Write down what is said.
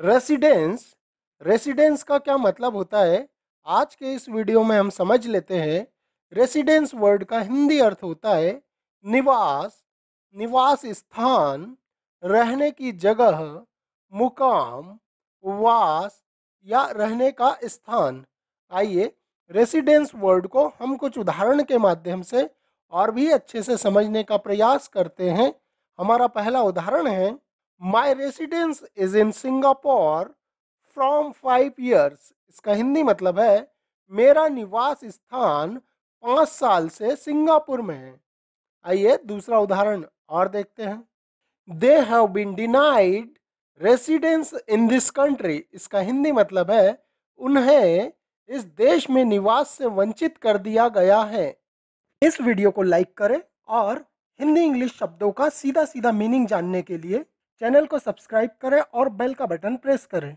residence residence का क्या मतलब होता है आज के इस वीडियो में हम समझ लेते हैं रेसिडेंस वर्ड का हिंदी अर्थ होता है निवास निवास स्थान रहने की जगह मुकाम वास या रहने का स्थान आइए रेसिडेंस वर्ड को हम कुछ उदाहरण के माध्यम से और भी अच्छे से समझने का प्रयास करते हैं हमारा पहला उदाहरण है my residence is in Singapore from five years इसका हिंदी मतलब है मेरा निवास स्थान पाँच साल से सिंगापुर में है आइए दूसरा उदाहरण और देखते हैं they have been denied residence in this country इसका हिंदी मतलब है उन्हें इस देश में निवास से वंचित कर दिया गया है इस वीडियो को लाइक करें और हिंदी इंग्लिश शब्दों का सीधा सीधा मीनिंग जानने के लिए चैनल को सब्सक्राइब करें और बेल का बटन प्रेस करें